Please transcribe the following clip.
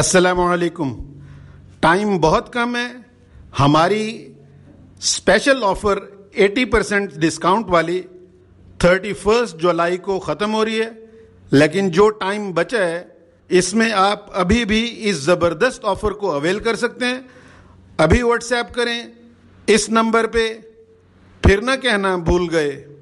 असलकुम टाइम बहुत कम है हमारी स्पेशल ऑफ़र 80 परसेंट डिस्काउंट वाली 31 जुलाई को ख़त्म हो रही है लेकिन जो टाइम बचा है इसमें आप अभी भी इस ज़बरदस्त ऑफ़र को अवेल कर सकते हैं अभी व्हाट्सएप करें इस नंबर पे फिर ना कहना भूल गए